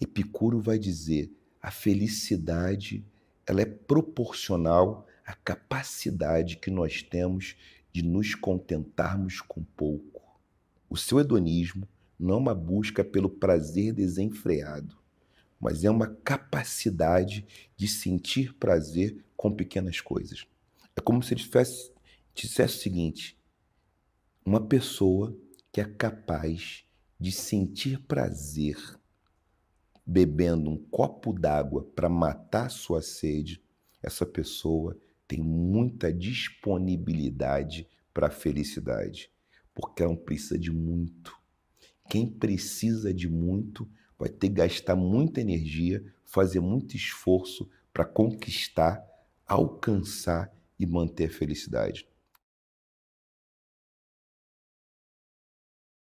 Epicuro vai dizer: a felicidade ela é proporcional à capacidade que nós temos de nos contentarmos com pouco. O seu hedonismo não é uma busca pelo prazer desenfreado, mas é uma capacidade de sentir prazer com pequenas coisas. É como se ele dissesse o seguinte: uma pessoa que é capaz de sentir prazer bebendo um copo d'água para matar sua sede, essa pessoa tem muita disponibilidade para a felicidade, porque ela não precisa de muito. Quem precisa de muito vai ter que gastar muita energia, fazer muito esforço para conquistar, alcançar e manter a felicidade.